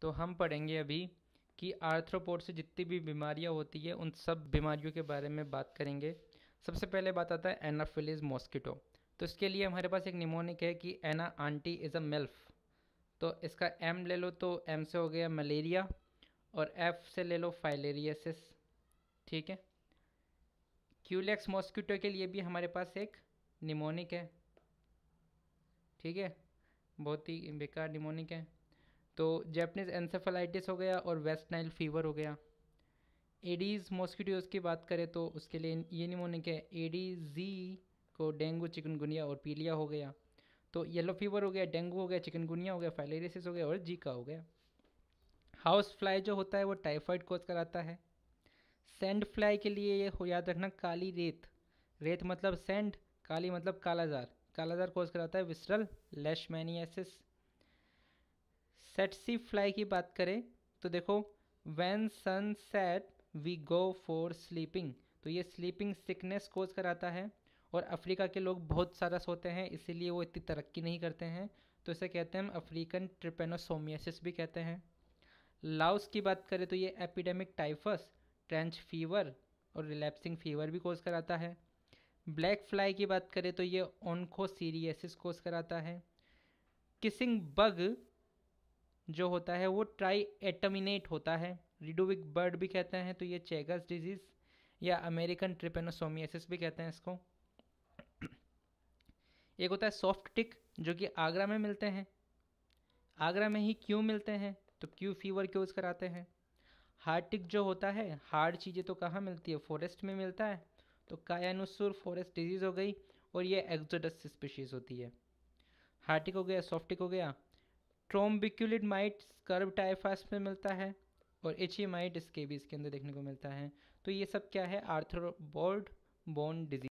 तो हम पढ़ेंगे अभी कि आर्थ्रोपोड से जितनी भी बीमारियां होती है उन सब बीमारियों के बारे में बात करेंगे सबसे पहले बात आता है एनाफिलिज मॉस्किटो तो इसके लिए हमारे पास एक निमोनिक है कि एना आंटी इज़ अ मेल्फ तो इसका एम ले लो तो एम से हो गया मलेरिया और एफ से ले लो फाइलेरियसिस ठीक है क्यूलेक्स मॉस्किटो के लिए भी हमारे पास एक निमोनिक है ठीक है बहुत ही बेकार निमोनिक है तो जैपनीज़ एंसेफेलाइटिस हो गया और वेस्ट नाइल फीवर हो गया एडीज़ मॉस्किटोज़ की बात करें तो उसके लिए ये निमोनिक है एडीजी को डेंगू चिकनगुनिया और पीलिया हो गया तो येलो फीवर हो गया डेंगू हो गया चिकनगुनिया हो गया फाइलेरिसिस हो गया और जीका हो गया हाउस फ्लाई जो होता है वो टाइफाइड कोज कराता है सेंड फ्लाई के लिए ये हो याद रखना काली रेत रेत मतलब सेंड काली मतलब कालाजार कालाजार कोज कराता है visceral leishmaniasis tsetse fly की बात करें तो देखो when sun set we go for sleeping तो ये स्लीपिंग सिकनेस कोज कराता है और अफ्रीका के लोग बहुत सारा सोते हैं इसीलिए वो इतनी तरक्की नहीं करते हैं तो इसे कहते हैं हम अफ्रीकन ट्रिपेनोसोमियासिस भी कहते हैं लाउस की बात करें तो ये एपिडेमिक टाइफस ट्रेंच फीवर और रिलैप्सिंग फीवर भी कोज कराता है ब्लैक फ्लाई की बात करें तो ये ओनखोसीरियसिस कोज कराता है किसिंग बग जो होता है वो ट्राई एटमिनेट होता है रिडोविक बर्ड भी कहते हैं तो ये चेगस डिजीज़ या अमेरिकन ट्रिपेनोसोमियसिस भी कहते हैं इसको एक होता है सॉफ्ट टिक जो कि आगरा में मिलते हैं आगरा में ही क्यों मिलते हैं तो क्यों फीवर क्यूज़ यूज़ कराते हैं हार्ड टिक जो होता है हार्ड चीज़ें तो कहाँ मिलती है फॉरेस्ट में मिलता है तो कायानुसुर फॉरेस्ट डिजीज़ हो गई और ये एक्जोडस स्पीशीज़ होती है हार्टिक हो गया सॉफ्टिक हो गया ट्रोम्बिक्यूलिड माइट कर्व टाइफास में मिलता है और एच e माइट स्केबीज के अंदर देखने को मिलता है तो ये सब क्या है आर्थरोबोर्ड बोन डिजीज